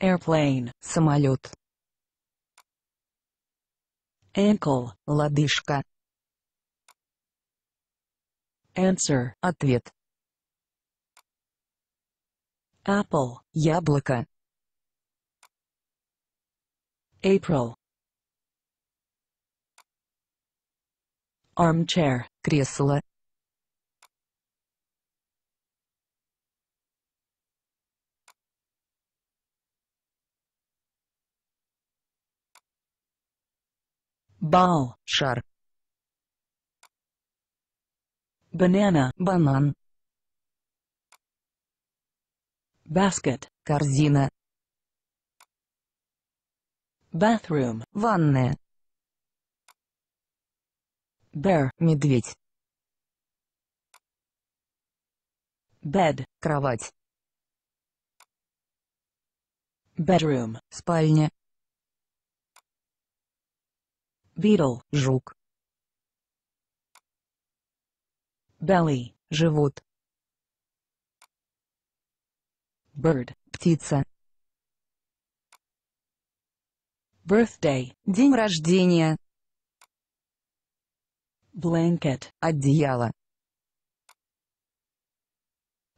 airplane, самолет. Ankle, лодыжка. Answer, ответ. Apple, яблоко. April. Armchair, кресло. бал, шар. Banana, банан. Basket, корзина. Bathroom, ванная. Bear, медведь. Bed, кровать. Bedroom, спальня. Beetle – жук. Belly – живот. Bird – птица. Birthday – день рождения. Blanket – одеяло.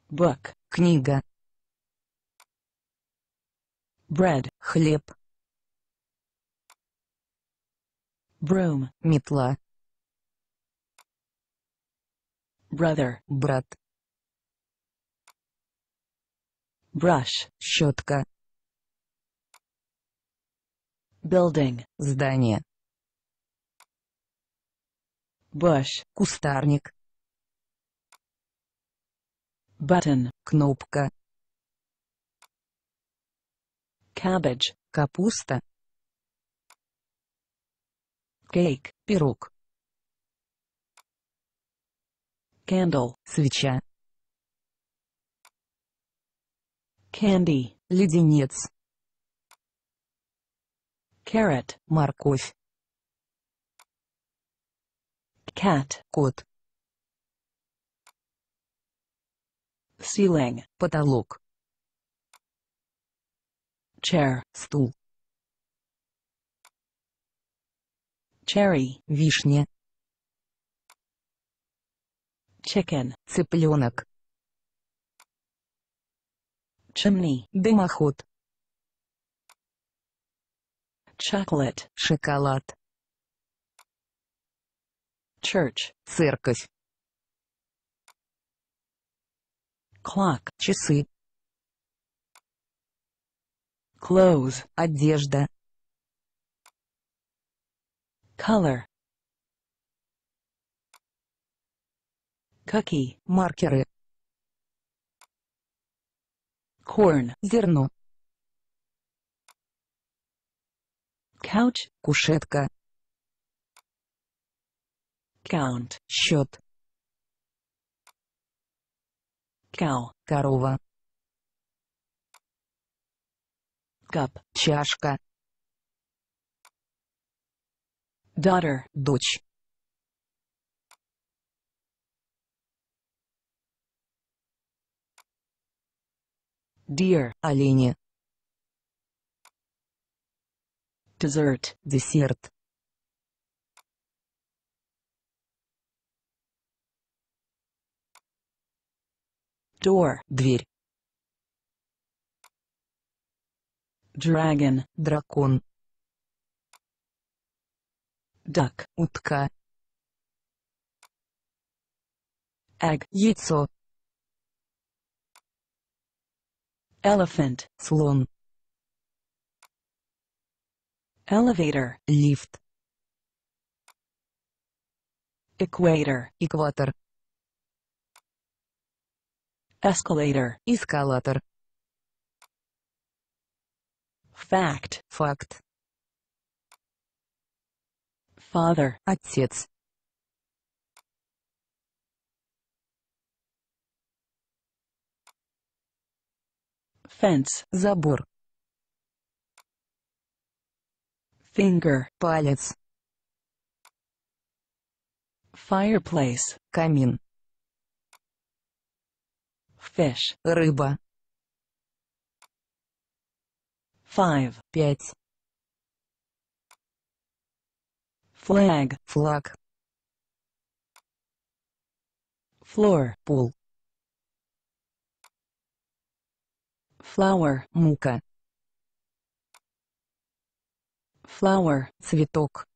Book – книга. Bread – хлеб. broom – метла. brother – брат. brush – щетка. building – здание. bush – кустарник. button – кнопка. cabbage – капуста кейк, пирог. Candle, свеча. Candy, леденец. Carrot, морковь. Cat, кот. Ceiling, потолок. Chair, стул. cherry, вишня. Chicken, цыпленок. Chimney, дымоход. Chocolate, шоколад. Church, церковь. Clock, часы. Clothes, одежда color какие маркеры corn зерно couch кушетка count счет cow корова cup чашка daughter, дочь. Deer, олени. Dessert, десерт. Door, дверь. Dragon, дракон. duck, утка. Egg, яйцо. Elephant, слон. Elevator, lift. Equator, экватор. Escalator, escalator. Fact, факт. Father, Отец Fence, забор Finger, палец Fireplace, камин Fish, рыба Five, пять flag, flock, floor, pool, flower, мука, flower, цветок,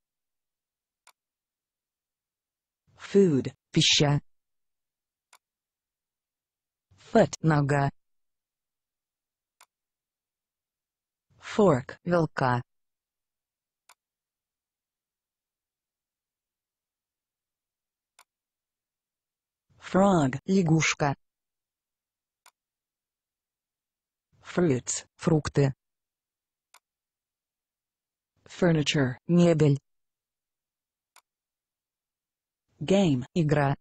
food, пища, foot, нога, fork, вилка. frog, лягушка. Fruits, фрукты. Furniture, мебель. Game, игра.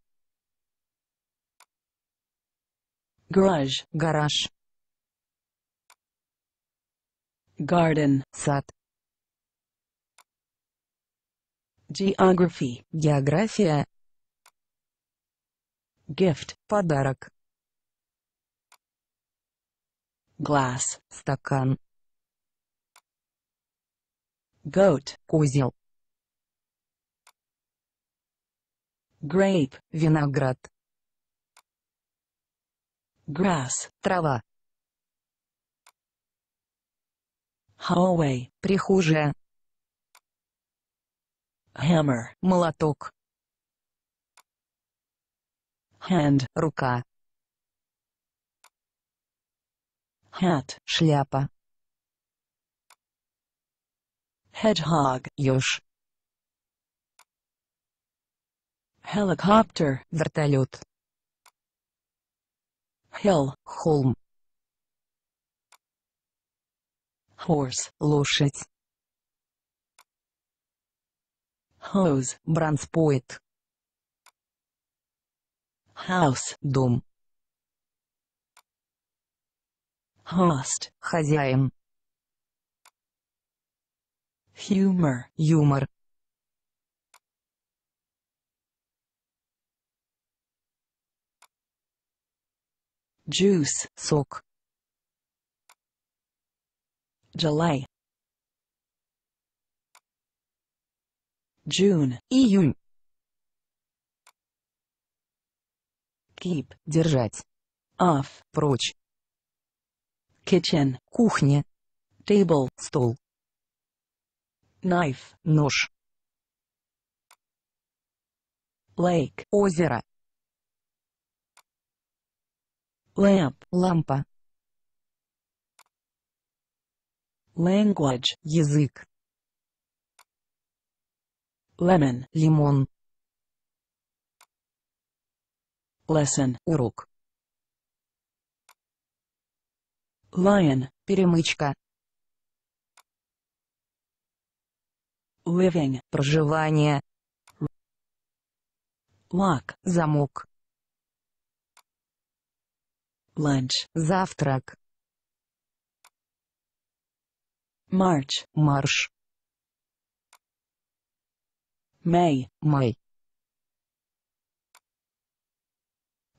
Garage, гараж. Garden, сад. Geography, география gift – подарок. glass – стакан. goat – козел. grape – виноград. grass – трава. hallway – прихожая. hammer – молоток hand – рука. hat – шляпа. hedgehog – еж. helicopter – вертолет. hill – холм. horse – лошадь. hose – бронспоид. House – дом. Host – хозяин. Humor – юмор. Juice – сок. July June – июнь. keep – держать. off – прочь. kitchen – кухня. table – стол. knife – нож. lake – озеро. lamp – лампа. language – язык. lemon – лимон. Lesson – урок. Lion – перемычка. Living – проживание. Lock – замок. Lunch – завтрак. March – марш. May – май.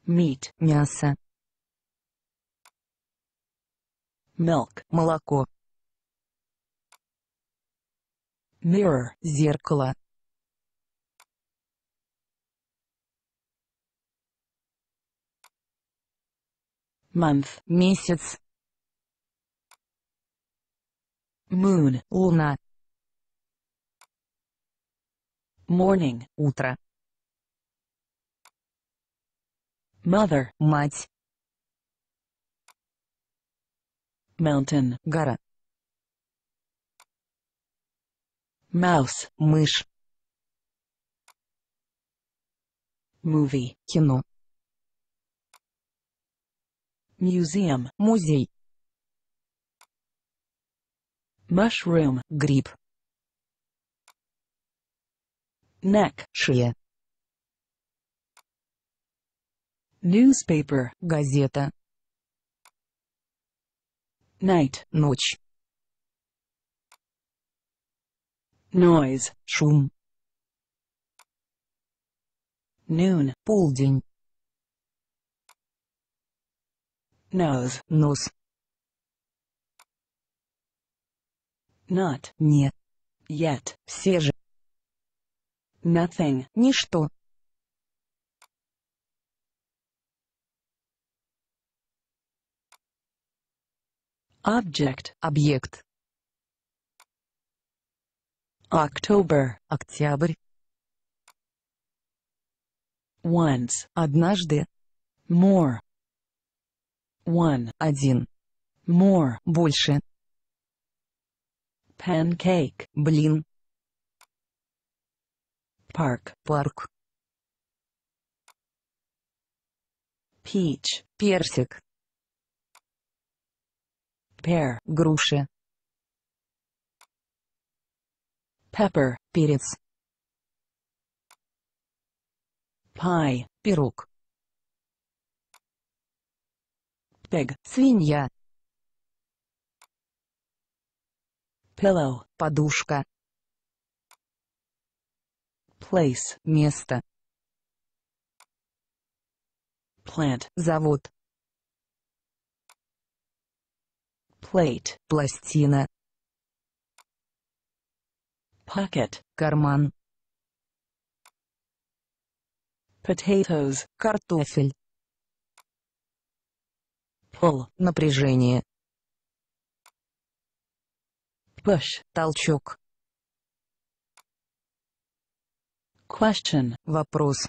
meat мясо milk молоко mirror зеркало month месяц moon луна morning утро mother, мать. Mountain, гора. Mouse, мышь. Movie, кино. Museum, музей. Mushroom, гриб. Neck, шея. newspaper, газета. Night, ночь. Noise, шум. Noon, полдень. Nose, нос. Not, не. Yet, все же. Nothing, ничто. object, объект. October, октябрь. Once, однажды. More. One, один. More, больше. Pancake, блин. Park, парк. Peach, персик. pear – груши. Pepper – перец. Pie – пирог. Pig – свинья. Pillow – подушка. Place – место. Plant – завод. plate – пластина. Pocket – карман. Potatoes – картофель. Pull – напряжение. Push – толчок. Question – вопрос.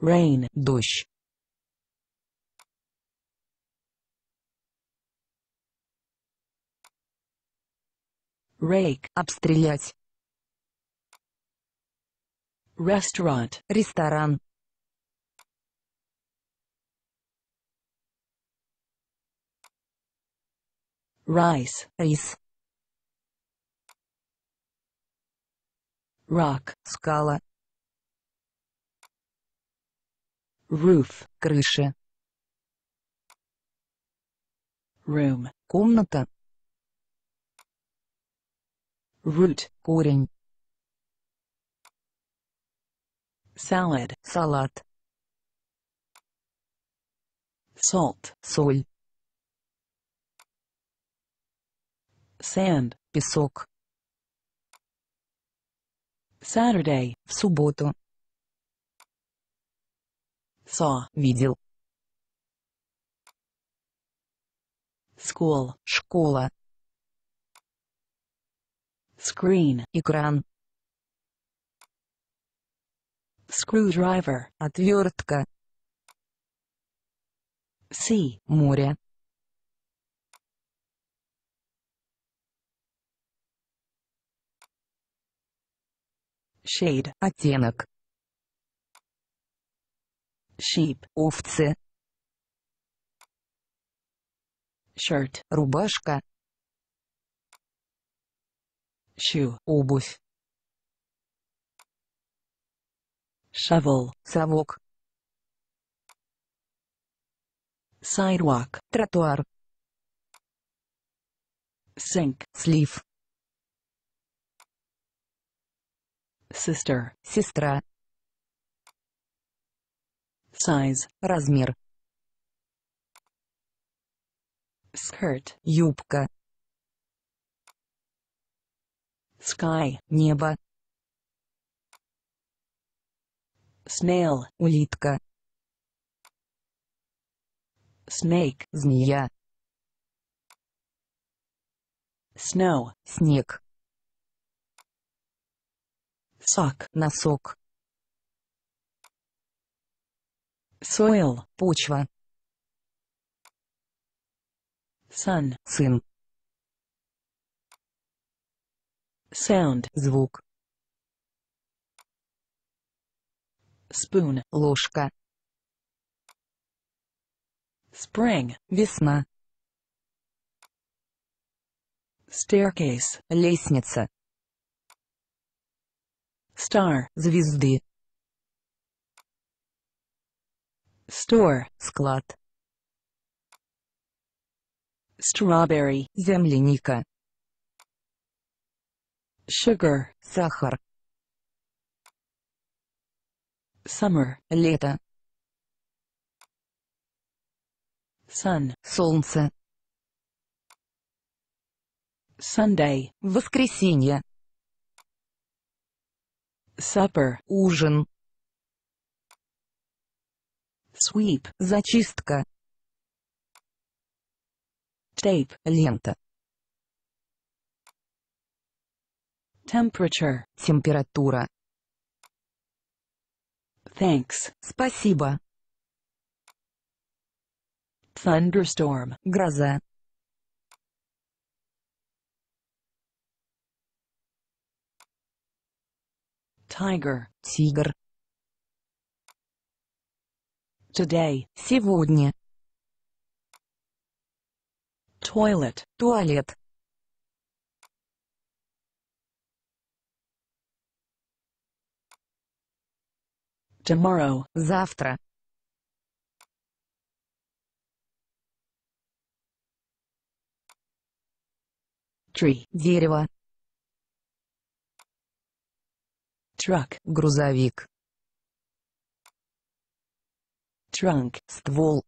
Rain – дождь. рейк Обстрелять. Restaurant. Ресторан. Rice. Рис. Rock. Скала. Roof. Крыша. Room. Комната root, корень. Salad, салат. Salt, соль. Sand, песок. Saturday, в субботу. Saw, видел. School, школа screen экран screwdriver отвертка sea море shade оттенок sheep овцы shirt рубашка shoe обувь shovel совок sidewalk тротуар sink слив sister сестра size размер skirt юбка sky – небо. snail – улитка. snake – змея. snow – снег. sock – носок. soil – почва. sun – сын. Sound – звук. Spoon – ложка. Spring – весна. Staircase – лестница. Star – звезды. Store – склад. Strawberry – земляника sugar, сахар. Summer, лето. Sun, солнце. Sunday, воскресенье. Supper, ужин. Sweep, зачистка. Tape, лента. Temperature. Температура. Thanks. Спасибо. Thunderstorm. Гроза. Tiger. Тигр. Today. Сегодня. Toilet. Туалет. tomorrow, завтра. Tree, дерево. Truck, грузовик. Trunk, ствол.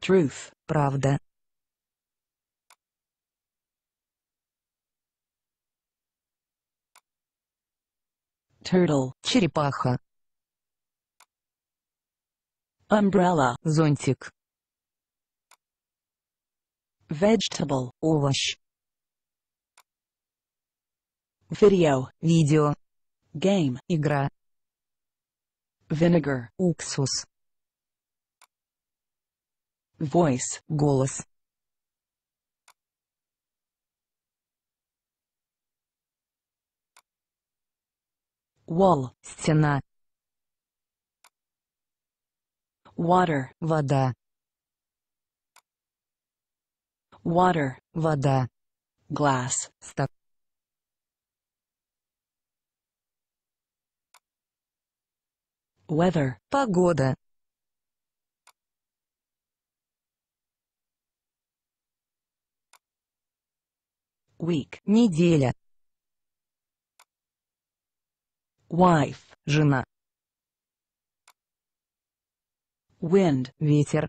Truth, правда. turtle, черепаха. Umbrella, зонтик. Vegetable, овощ. Video, видео. Game, игра. Vinegar, уксус. Voice, голос. wall – стена. Water – вода. Water – вода. Glass – стакан. Weather – погода. Week – неделя. wife – жена. Wind – ветер.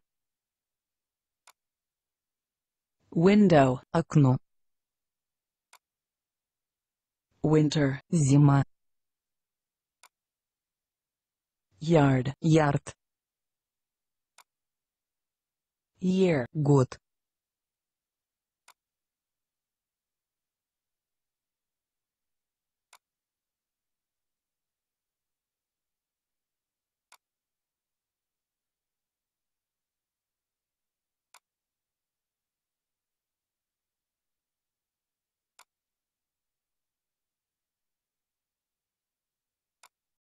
Window – окно. Winter – зима. Yard – ярд. Year – год.